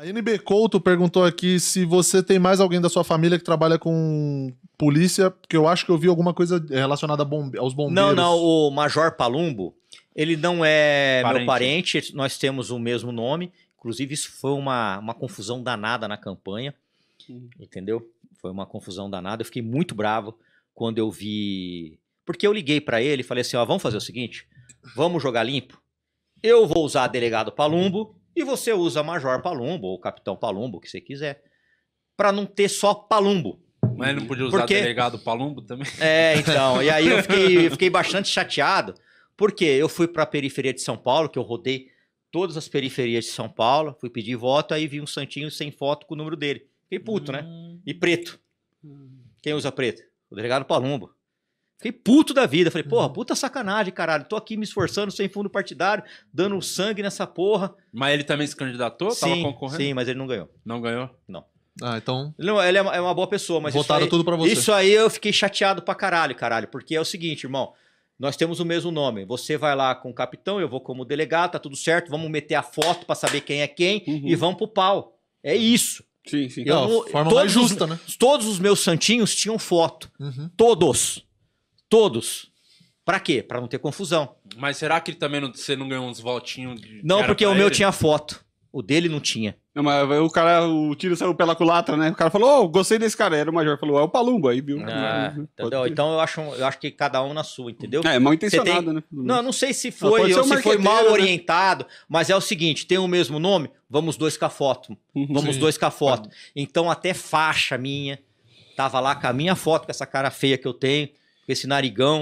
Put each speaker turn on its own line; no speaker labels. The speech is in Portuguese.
A NB Couto perguntou aqui se você tem mais alguém da sua família que trabalha com polícia, porque eu acho que eu vi alguma coisa relacionada aos bombeiros. Não, não,
o Major Palumbo, ele não é parente. meu parente, nós temos o mesmo nome. Inclusive, isso foi uma, uma confusão danada na campanha, Sim. Hum. entendeu? Foi uma confusão danada. Eu fiquei muito bravo quando eu vi. Porque eu liguei para ele e falei assim: ó, vamos fazer o seguinte, vamos jogar limpo. Eu vou usar delegado Palumbo e você usa Major Palumbo ou Capitão Palumbo, o que você quiser, para não ter só Palumbo.
Mas não podia usar porque... delegado Palumbo também? É, então. E aí eu fiquei, eu fiquei
bastante chateado, porque eu fui para a periferia de São Paulo, que eu rodei todas as periferias de São Paulo, fui pedir voto, aí vi um santinho sem foto com o número dele. Fiquei puto, né? hum... né? E preto. Hum. Quem usa preto? O delegado Palumbo. Fiquei puto da vida. Falei, porra, uhum. puta sacanagem, caralho. Tô aqui me esforçando sem fundo partidário, dando sangue nessa porra.
Mas ele também se candidatou? Sim, tava concorrendo? Sim, mas ele não ganhou. Não ganhou? Não. Ah, então.
Ele, não, ele é, uma, é boa pessoa, mas. Votaram aí, tudo pra você. Isso aí eu fiquei chateado pra caralho, caralho. Porque é o seguinte, irmão. Nós temos o mesmo nome. Você vai lá com o capitão, eu vou como delegado, tá tudo certo. Vamos meter a foto para saber quem é quem uhum. e vamos pro pau. É uhum. isso. Sim, sim. Eu, forma mais justa, né? Todos os meus santinhos tinham foto. Uhum. Todos. Todos. Pra quê? Pra não ter confusão.
Mas será que ele também não, você não ganhou uns votinhos? De... Não, porque o meu ele? tinha
foto. O dele não tinha.
Não, mas o cara, o tiro saiu pela culatra, né? O cara falou, oh, gostei desse cara. Era o Major, falou, é o Palumba aí, viu? Ah,
entendeu? Então eu acho, eu acho que cada um na sua, entendeu? É, mal intencionado, tem... né? Não, não sei se ah, foi, ou se foi mal né? orientado, mas é o seguinte, tem o mesmo nome, vamos dois com a foto. Uhum. Vamos Sim. dois com a foto. Uhum. Então até faixa minha, tava lá com a minha foto, com essa cara feia que eu tenho, esse narigão